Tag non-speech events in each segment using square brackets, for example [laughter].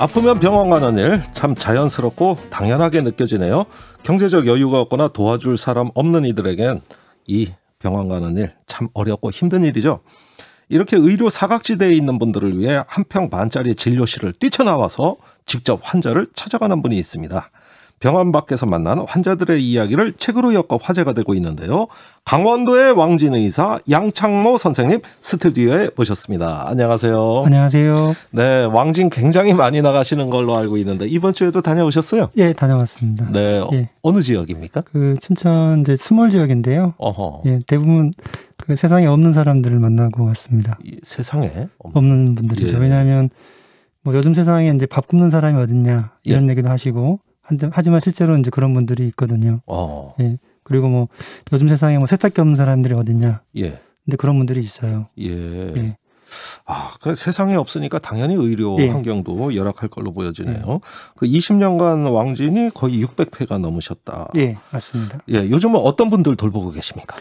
아프면 병원 가는 일 참 자연스럽고 당연하게 느껴지네요. 경제적 여유가 없거나 도와줄 사람 없는 이들에겐 이 병원 가는 일 참 어렵고 힘든 일이죠. 이렇게 의료 사각지대에 있는 분들을 위해 한평 반짜리 진료실을 뛰쳐나와서 직접 환자를 찾아가는 분이 있습니다. 병원 밖에서 만난 환자들의 이야기를 책으로 엮어 화제가 되고 있는데요. 강원도의 왕진 의사 양창모 선생님 스튜디오에 모셨습니다. 안녕하세요. 안녕하세요. 네, 왕진 굉장히 많이 나가시는 걸로 알고 있는데 이번 주에도 다녀오셨어요? 예, 다녀왔습니다. 네, 예. 어느 지역입니까? 그 춘천 이제 스몰 지역인데요. 어허. 예, 대부분 그 세상에 없는 사람들을 만나고 왔습니다. 세상에 없는 분들이죠. 예. 왜냐하면 뭐 요즘 세상에 이제 밥 굶는 사람이 어딨냐 이런 예. 얘기도 하시고 하지만 실제로 이제 그런 분들이 있거든요. 어. 예. 그리고 뭐 요즘 세상에 뭐 세탁기 없는 사람들이 어딨냐. 예. 근데 그런 분들이 있어요. 예. 예. 아, 그래 세상에 없으니까 당연히 의료 예. 환경도 열악할 걸로 보여지네요. 예. 그 20년간 왕진이 거의 600회가 넘으셨다. 예, 맞습니다. 예, 요즘은 어떤 분들 돌보고 계십니까?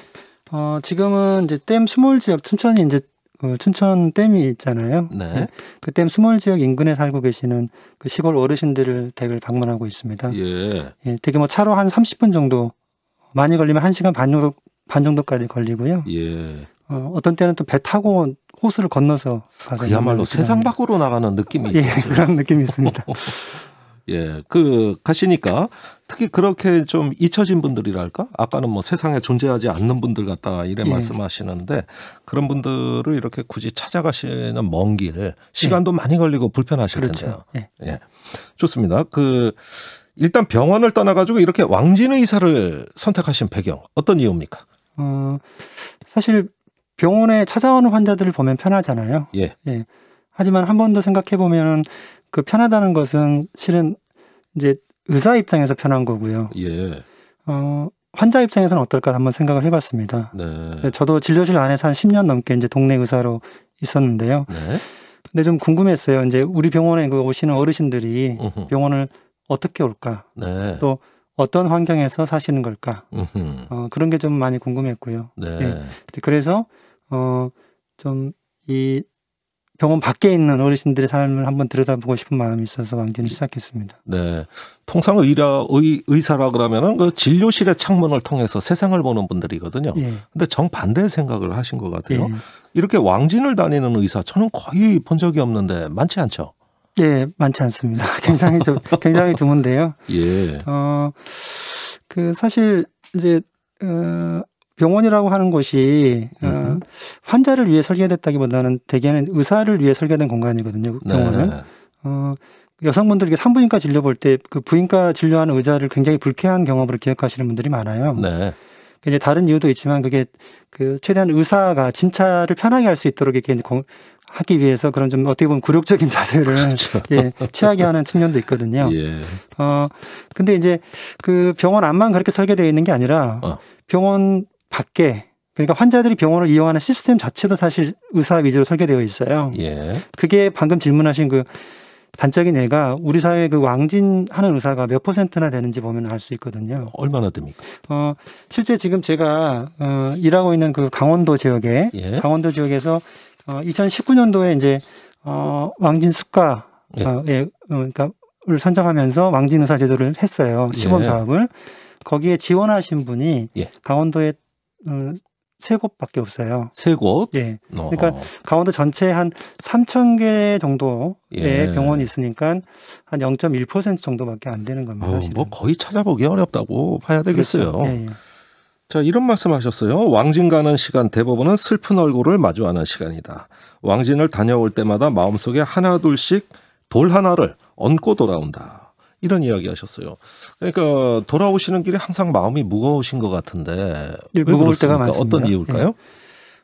어, 지금은 이제 댐 스몰 지역 춘천이 이제 어, 춘천 댐이 있잖아요. 네. 네. 그댐 수몰 지역 인근에 살고 계시는 그 시골 어르신들을 댁을 방문하고 있습니다. 예. 예. 되게 뭐 차로 한 30분 정도 많이 걸리면 1시간 반 정도 반 정도까지 걸리고요. 예. 어, 어떤 때는 또 배 타고 호수를 건너서 가서 그야말로 세상 밖으로 나가는 느낌이 예, 그런 느낌이 있습니다. [laughs] 예, 그 가시니까 특히 그렇게 좀 잊혀진 분들이랄까? 아까는 뭐 세상에 존재하지 않는 분들 같다 이래 예. 말씀하시는데 그런 분들을 이렇게 굳이 찾아가시는 먼 길 시간도 예. 많이 걸리고 불편하실 그렇죠. 텐데요. 예. 예. 좋습니다. 그 일단 병원을 떠나가지고 이렇게 왕진 의사를 선택하신 배경 어떤 이유입니까? 어, 사실 병원에 찾아오는 환자들을 보면 편하잖아요. 예. 예. 하지만 한 번 더 생각해 보면은 그 편하다는 것은 실은 이제 의사 입장에서 편한 거고요. 예. 어, 환자 입장에서는 어떨까 한번 생각을 해봤습니다. 네. 네 저도 진료실 안에서 한 10년 넘게 이제 동네 의사로 있었는데요. 네. 근데 좀 궁금했어요. 이제 우리 병원에 그 오시는 어르신들이 으흠. 병원을 어떻게 올까? 네. 또 어떤 환경에서 사시는 걸까? 어, 그런 게 좀 많이 궁금했고요. 네. 네. 그래서 어, 좀이 병원 밖에 있는 어르신들의 삶을 한번 들여다보고 싶은 마음이 있어서 왕진을 시작했습니다. 네. 통상 의라 의, 의사라 그러면은 그 진료실의 창문을 통해서 세상을 보는 분들이거든요. 예. 근데 정반대의 생각을 하신 것 같아요. 예. 이렇게 왕진을 다니는 의사 저는 거의 본 적이 없는데 많지 않죠. 예, 많지 않습니다. [laughs] 굉장히 좀 굉장히 드문데요. [laughs] 예. 어. 그 사실 이제 어 병원이라고 하는 것이 어, 음. 환자를 위해 설계됐다기보다는 대개는 의사를 위해 설계된 공간이거든요. 네. 병원은. 네. 어, 여성분들에게 산부인과 진료 볼 때 그 부인과 진료하는 의자를 굉장히 불쾌한 경험으로 기억하시는 분들이 많아요. 네. 이제 다른 이유도 있지만 그게 그 최대한 의사가 진찰을 편하게 할 수 있도록 이렇게 공, 하기 위해서 그런 좀 어떻게 보면 굴욕적인 [laughs] 자세를 그렇죠. 예, 취하게 하는 측면도 있거든요. 예. 어 근데 이제 그 병원 안만 그렇게 설계되어 있는 게 아니라 어. 병원 밖에 그러니까 환자들이 병원을 이용하는 시스템 자체도 사실 의사 위주로 설계되어 있어요. 예. 그게 방금 질문하신 그 단적인 예가 우리 사회 그 왕진하는 의사가 몇 퍼센트나 되는지 보면 알 수 있거든요. 얼마나 됩니까? 어, 실제 지금 제가 어, 일하고 있는 그 강원도 지역에 예. 강원도 지역에서 어, 2019년도에 이제 어, 왕진 수가 예. 어, 예, 어, 그러니까을 선정하면서 왕진 의사 제도를 했어요. 시범 예. 사업을 거기에 지원하신 분이 예. 강원도에 음, 세 곳밖에 없어요. 세 곳? 예. 그러니까 강원도 전체 한 3천 개 정도의 예. 병원이 있으니까 한 0.1% 정도밖에 안 되는 겁니다. 어, 뭐 거의 찾아보기 어렵다고 봐야 그렇죠. 되겠어요. 그렇죠. 자, 이런 말씀 하셨어요. 왕진 가는 시간 대부분은 슬픈 얼굴을 마주하는 시간이다. 왕진을 다녀올 때마다 마음속에 하나둘씩 돌 하나를 얹고 돌아온다. 이런 이야기 하셨어요. 그러니까 돌아오시는 길에 항상 마음이 무거우신 것 같은데 무거울 때가 많습니다. 어떤 이유일까요? 네.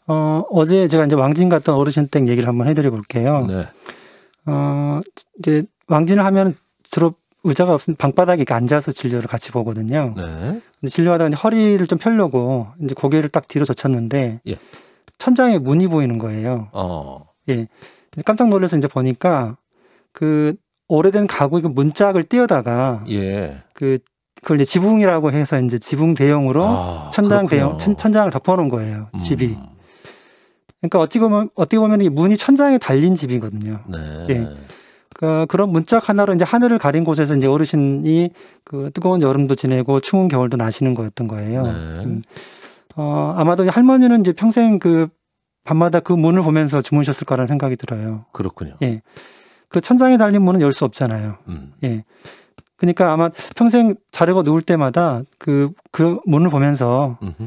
어, 어제 제가 이제 왕진 갔던 어르신 댁 얘기를 한번 해드려 볼게요. 네. 어, 이제 왕진을 하면 주로 의자가 없으니 방바닥에 앉아서 진료를 같이 보거든요. 네. 근데 진료하다가 이제 허리를 좀 펴려고 이제 고개를 딱 뒤로 젖혔는데 예. 천장에 문이 보이는 거예요. 어. 예. 깜짝 놀라서 이제 보니까 그 오래된 가구 이거 문짝을 띄어다가 예. 그 그걸 이제 지붕이라고 해서 이제 지붕 대용으로 아, 천장 대용 천, 장을 덮어놓은 거예요 음. 집이. 그러니까 어찌 보면 어떻게 보면 이 문이 천장에 달린 집이거든요. 네. 예. 그 그런 문짝 하나로 이제 하늘을 가린 곳에서 이제 어르신이 그 뜨거운 여름도 지내고 추운 겨울도 나시는 거였던 거예요. 네. 음. 어, 아마도 할머니는 이제 평생 그 밤마다 그 문을 보면서 주무셨을 거라는 생각이 들어요. 그렇군요. 예. 그 천장에 달린 문은 열 수 없잖아요. 음. 예. 그러니까 아마 평생 자려고 누울 때마다 그, 그 문을 보면서 음흠.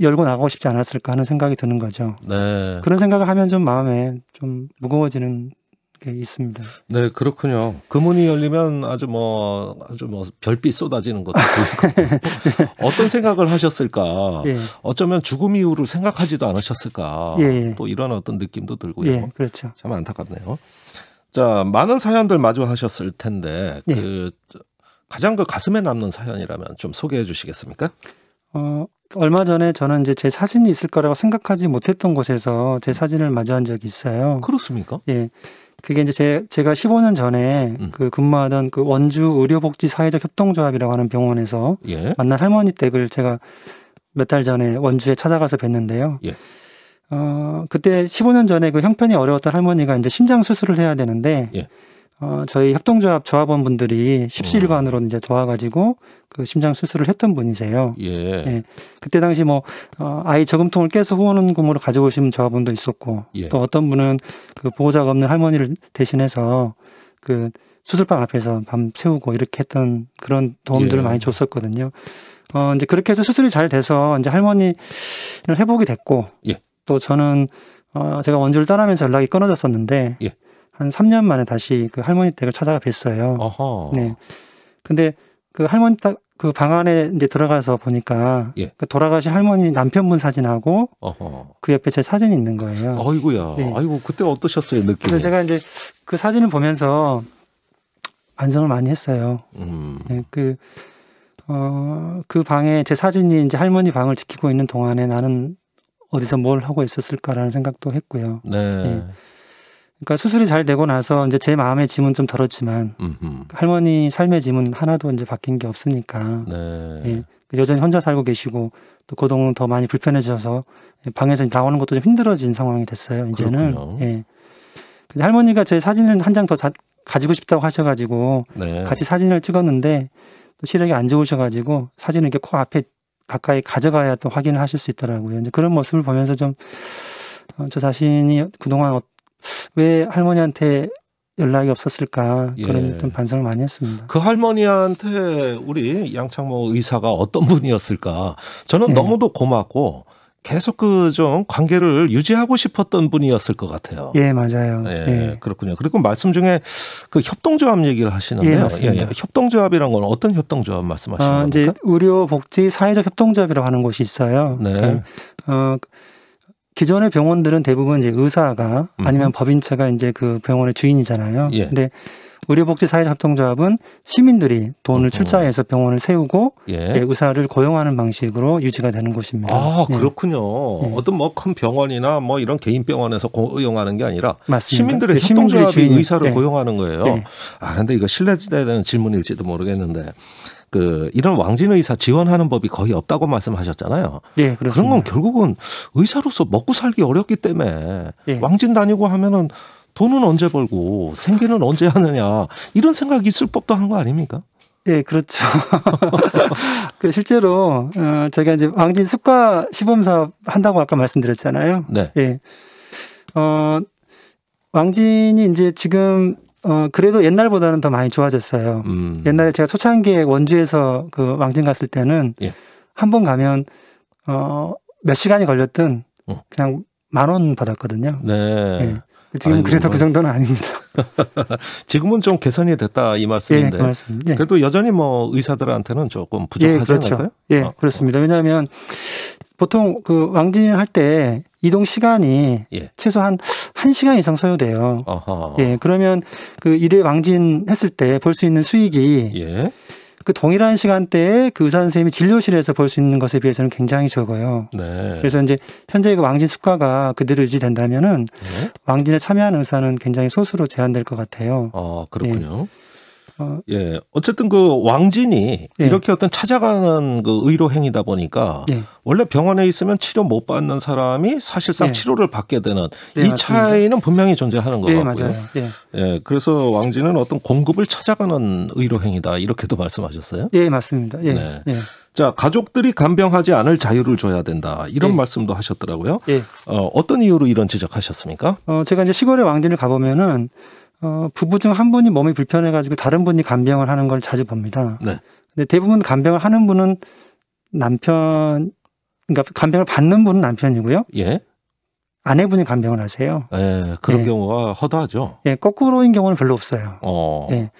열고 나가고 싶지 않았을까 하는 생각이 드는 거죠. 네. 그런 생각을 하면 좀 마음에 좀 무거워지는 게 있습니다. 네, 그렇군요. 그 문이 열리면 아주 뭐 아주 뭐 별빛 쏟아지는 것도 [laughs] 어떤 생각을 하셨을까? 예. 어쩌면 죽음 이후를 생각하지도 않으셨을까? 예. 예. 또 이런 어떤 느낌도 들고요. 예, 그렇죠. 참 안타깝네요. 자, 많은 사연들 마주하셨을 텐데 네. 그 가장 그 가슴에 남는 사연이라면 좀 소개해 주시겠습니까? 어, 얼마 전에 저는 이제 제 사진이 있을 거라고 생각하지 못했던 곳에서 제 사진을 마주한 적이 있어요. 그렇습니까? 예. 그게 이제 제, 제가 15년 전에 음. 그 근무하던 그 원주 의료복지 사회적 협동조합이라고 하는 병원에서 예. 만난 할머니 댁을 제가 몇 달 전에 원주에 찾아가서 뵀는데요. 예. 어, 그때 15년 전에 그 형편이 어려웠던 할머니가 이제 심장 수술을 해야 되는데 예. 어, 저희 협동조합 조합원 분들이 십시일관으로 음. 이제 도와가지고 그 심장 수술을 했던 분이세요. 예. 예. 그때 당시 뭐 어, 아이 저금통을 깨서 후원금으로 가져 오신 조합원도 있었고 예. 또 어떤 분은 그 보호자가 없는 할머니를 대신해서 그 수술방 앞에서 밤채우고 이렇게 했던 그런 도움들을 예. 많이 줬었거든요. 어, 이제 그렇게 해서 수술이 잘 돼서 이제 할머니는 회복이 됐고, 예. 또 저는 어 제가 원주를 떠나면서 연락이 끊어졌었는데 예. 한 3년 만에 다시 그 할머니 댁을 찾아가 뵀어요. 어허. 네. 근데 그 할머니 딱그방 안에 이제 들어가서 보니까 예. 그 돌아가신 할머니 남편분 사진하고 어허. 그 옆에 제 사진이 있는 거예요. 아이고야. 네. 아이고 그때 어떠셨어요 느낌이? 그래서 제가 이제 그 사진을 보면서 반성을 많이 했어요. 음. 네, 그 어, 그 방에 제 사진이 이제 할머니 방을 지키고 있는 동안에 나는 어디서 뭘 하고 있었을까라는 생각도 했고요. 네. 네. 그러니까 수술이 잘 되고 나서 이제 제 마음의 짐은 좀 덜었지만 음흠. 할머니 삶의 짐은 하나도 이제 바뀐 게 없으니까 네. 예, 여전히 혼자 살고 계시고 또 그동안 더 많이 불편해져서 방에서 나오는 것도 좀 힘들어진 상황이 됐어요. 이제는 그렇 예. 근데 할머니가 제 사진을 한 장 더 가지고 싶다고 하셔가지고 네. 같이 사진을 찍었는데 또 시력이 안 좋으셔가지고 사진을 이렇게 코 앞에 가까이 가져가야 또 확인하실 수 있더라고요. 이제 그런 모습을 보면서 좀저 어, 자신이 그동안 어, 왜 할머니한테 연락이 없었을까 그런 예. 반성을 많이 했습니다. 그 할머니한테 우리 양창모 의사가 어떤 분이었을까 저는 예. 너무도 고맙고 계속 그 좀 관계를 유지하고 싶었던 분이었을 것 같아요. 예, 맞아요. 예, 예. 그렇군요. 그리고 말씀 중에 그 협동조합 얘기를 하시는데요. 예, 맞습니다. 예, 예. 협동조합이란 건 어떤 협동조합 말씀하시는 아, 겁니까? 이제 의료 복지 사회적 협동조합이라고 하는 곳이 있어요. 네. 그 어, 기존의 병원들은 대부분 이제 의사가 아니면 음. 법인체가 이제 그 병원의 주인이잖아요. 예. 근데 의료복지사회협동조합은 시민들이 돈을 어. 출자해서 병원을 세우고 예. 예, 의사를 고용하는 방식으로 유지가 되는 곳입니다. 아 네. 그렇군요. 예. 어떤 뭐 큰 병원이나 뭐 이런 개인 병원에서 고용하는 게 아니라 맞습니다. 시민들의 네, 협동조합이 시들이 주인, 의사를 네. 고용하는 거예요. 네. 아 근데 이거 실례지대에 대한 질문일지도 모르겠는데 그 이런 왕진 의사 지원하는 법이 거의 없다고 말씀하셨잖아요. 네, 그렇습니다. 그런 건 결국은 의사로서 먹고 살기 어렵기 때문에 네. 왕진 다니고 하면은 돈은 언제 벌고 생계는 언제 하느냐 이런 생각이 있을 법도 한 거 아닙니까? 예, 그렇죠. [laughs] 그 실제로 어, 저희가 이제 왕진 숙과 시범 사업 한다고 아까 말씀드렸잖아요. 네. 예. 어, 왕진이 이제 지금 어, 그래도 옛날보다는 더 많이 좋아졌어요. 음. 옛날에 제가 초창기에 원주에서 그 왕진 갔을 때는 예. 한번 가면 어, 몇 시간이 걸렸든 어. 그냥 만 원 받았거든요. 네. 네. 예. 지금 아이 그래도 그 정도는 아닙니다. [laughs] 지금은 좀 개선이 됐다 이 말씀인데. 예, 그 예. 그래도 여전히 뭐 의사들한테는 조금 부족하잖아요. 예, 그렇죠. 않을까요? 예, 어. 어. 그렇습니다. 왜냐하면 보통 그 왕진 할때 이동 시간이 예. 최소 한 1시간 이상 소요돼요. 어허. 예. 그러면 그 일일 왕진 했을 때 볼 수 있는 수익이 예. 그 동일한 시간대에 그 의사 선생님이 진료실에서 볼 수 있는 것에 비해서는 굉장히 적어요. 네. 그래서 이제 현재 그 왕진 수가가 그대로 유지된다면은 예? 네. 왕진에 참여하는 의사는 굉장히 소수로 제한될 것 같아요. 아, 그렇군요. 예. 어. 예. 어쨌든 그 왕진이 예. 이렇게 어떤 찾아가는 그 의료 행위다 보니까 예. 원래 병원에 있으면 치료 못 받는 사람이 사실상 예. 치료를 받게 되는 네, 이 맞습니다. 차이는 분명히 존재하는 거 네, 예, 같고요. 맞아요. 예. 예. 그래서 왕진은 어떤 공급을 찾아가는 의료 행위다 이렇게도 말씀하셨어요? 예, 맞습니다. 예. 네. 예. 자, 가족들이 간병하지 않을 자유를 줘야 된다. 이런 예. 말씀도 하셨더라고요. 예. 어, 어떤 이유로 이런 지적하셨습니까? 어, 제가 이제 시골에 왕진을 가보면은 어, 부부 중 한 분이 몸이 불편해가지고 다른 분이 간병을 하는 걸 자주 봅니다. 네. 근데 대부분 간병을 하는 분은 남편, 그러니까 간병을 받는 분은 남편이고요. 예. 아내분이 간병을 하세요. 예, 그런 예. 경우가 허다하죠. 예, 거꾸로인 경우는 별로 없어요. 어. 예.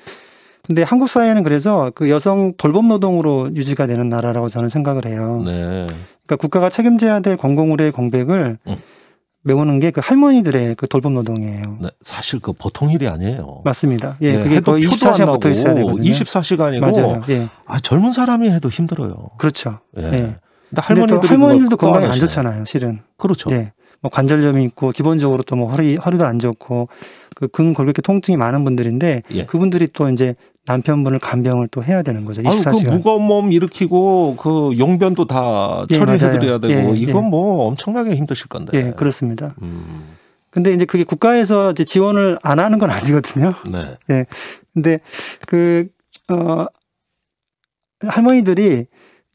근데 한국 사회는 그래서 그 여성 돌봄 노동으로 유지가 되는 나라라고 저는 생각을 해요. 네. 그러니까 국가가 책임져야 될 공공의료의 공백을 음. 메우는 게 그 할머니들의 그 돌봄 노동이에요. 네, 사실 그 보통 일이 아니에요. 맞습니다. 예, 네, 그게 거의 24시간 붙어 있어야 되거든요. 24시간이고 맞아요. 예. 아, 젊은 사람이 해도 힘들어요. 그렇죠. 예. 예. 근데 할머니들 도건강이안 좋잖아요, 실은. 그렇죠. 예. 뭐 관절염이 있고 기본적으로 또 뭐 허리 허리도 안 좋고 그 근골격계 통증이 많은 분들인데 예. 그분들이 또 이제 남편분을 간병을 또 해야 되는 거죠. 24시간. 아니, 그 무거운 몸 일으키고 그 용변도 다 예, 처리해드려야 되고 예, 예, 이건 뭐 엄청나게 힘드실 건데. 예, 그렇습니다. 음. 근데 이제 그게 국가에서 이제 지원을 안 하는 건 아니거든요. 네. [laughs] 예. 근데 그, 어, 할머니들이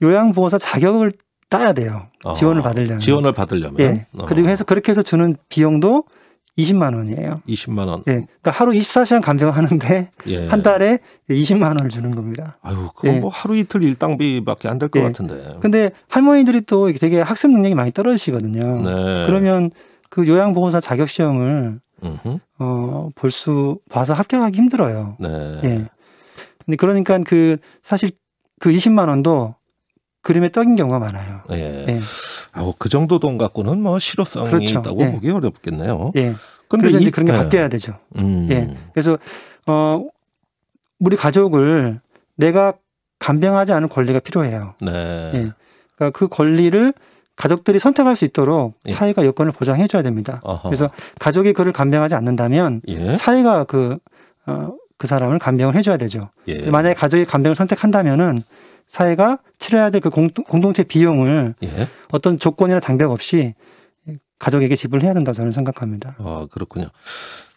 요양보호사 자격을 따야 돼요. 어, 지원을 받으려면. 지원을 받으려면. 예. 어. 그리고 해서 그렇게 해서 주는 비용도 20만 원이에요. 20만 원. 예. 그러니까 하루 24시간 감정하는데 예. 한 달에 20만 원을 주는 겁니다. 아유, 그건 예. 뭐 하루 이틀 일당비밖에 안 될것 예. 같은데. 근데 할머니들이 또 되게 학습 능력이 많이 떨어지시거든요. 네. 그러면 그 요양보호사 자격 시험을 어, 볼 수 봐서 합격하기 힘들어요. 네. 예. 근데 그러니까 그 사실 그 20만 원도 그림에 떡인 경우가 많아요. 예. 예. 아그 뭐 정도 돈 갖고는 뭐 실효성이 그렇죠. 있다고 예. 보기 어렵겠네요. 예. 근데 그래서 이제 그런 게 예. 바뀌어야 되죠. 음. 예. 그래서 어 우리 가족을 내가 간병하지 않은 권리가 필요해요. 네. 예. 그러니까 그 권리를 가족들이 선택할 수 있도록 예. 사회가 여건을 보장해 줘야 됩니다. 어허. 그래서 가족이 그를 간병하지 않는다면 예. 사회가 그 어, 그 사람을 간병을 해줘야 되죠. 만약에 가족이 간병을 선택한다면은 사회가 치러야 될 그 공동체 비용을 예. 어떤 조건이나 장벽 없이 가족에게 지불해야 된다 저는 생각합니다. 아 그렇군요.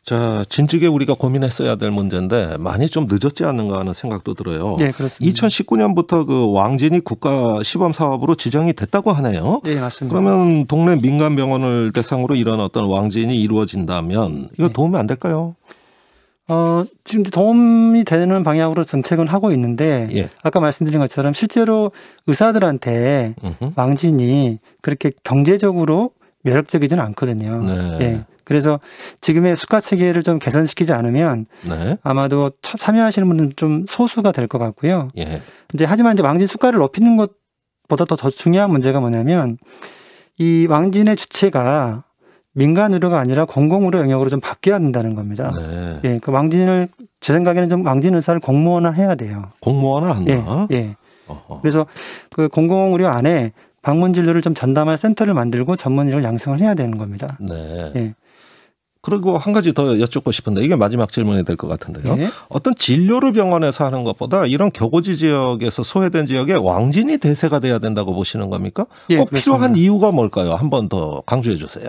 자, 진즉에 우리가 고민했어야 될 문제인데 많이 좀 늦었지 않은가 하는 생각도 들어요. 네, 그렇습니다. 2019년부터 그 왕진이 국가 시범 사업으로 지정이 됐다고 하네요. 네, 맞습니다. 그러면 동네 민간 병원을 대상으로 이런 어떤 왕진이 이루어진다면 이거 네. 도움이 안 될까요? 어, 지금 도움이 되는 방향으로 정책은 하고 있는데 예. 아까 말씀드린 것처럼 실제로 의사들한테 으흠. 왕진이 그렇게 경제적으로 매력적이지는 않거든요. 네. 예. 그래서 지금의 수가 체계를 좀 개선시키지 않으면 네. 아마도 참여하시는 분은 좀 소수가 될 것 같고요. 예. 이제 하지만 이제 왕진 수가를 높이는 것보다 더, 더 중요한 문제가 뭐냐면 이 왕진의 주체가 민간 의료가 아니라 공공 의료 영역으로 좀 바뀌어야 된다는 겁니다. 네. 예, 그 왕진을 제 생각에는 좀 왕진 의사를 공무원화 해야 돼요. 공무원화 한다. 예. 예. 그래서 그 공공 의료 안에 방문 진료를 좀 전담할 센터를 만들고 전문 의료를 양성을 해야 되는 겁니다. 네. 예. 그리고 한 가지 더 여쭙고 싶은데 이게 마지막 질문이 될 것 같은데요. 네. 어떤 진료를 병원에서 하는 것보다 이런 격오지 지역에서 소외된 지역에 왕진이 대세가 돼야 된다고 보시는 겁니까? 네, 꼭 그렇습니다. 필요한 이유가 뭘까요? 한 번 더 강조해 주세요.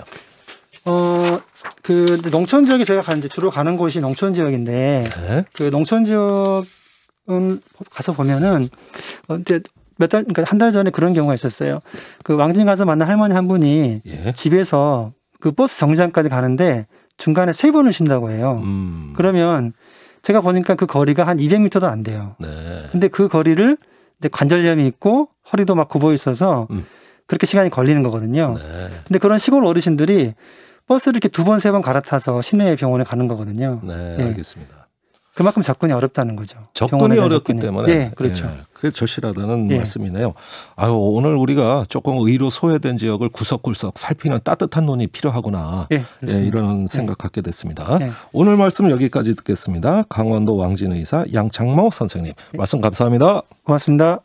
어, 그 농촌 지역에 저희가 가는데 주로 가는 곳이 농촌 지역인데 네? 그 농촌 지역은 가서 보면은 어, 이제 몇 달, 그러니까 한 달 전에 그런 경우가 있었어요. 그 왕진 가서 만난 할머니 한 분이 예? 집에서 그 버스 정류장까지 가는데 중간에 세 번을 쉰다고 해요. 음. 그러면 제가 보니까 그 거리가 한 200m도 안 돼요. 네. 근데 그 거리를 이제 관절염이 있고 허리도 막 굽어 있어서 음. 그렇게 시간이 걸리는 거거든요. 네. 근데 그런 시골 어르신들이 버스를 이렇게 두 번, 세 번 갈아타서 시내 병원에 가는 거거든요. 네, 네. 알겠습니다. 그만큼 접근이 어렵다는 거죠. 접근이 어렵기 접근이. 때문에. 예, 그렇죠. 예, 그게 절실하다는 예. 말씀이네요. 아유, 오늘 우리가 조금 의로 소외된 지역을 구석구석 살피는 따뜻한 눈이 필요하구나. 예, 예 이런 네. 생각 갖게 됐습니다. 네. 오늘 말씀 여기까지 듣겠습니다. 강원도 왕진 의사 양창모 선생님. 말씀 감사합니다. 고맙습니다.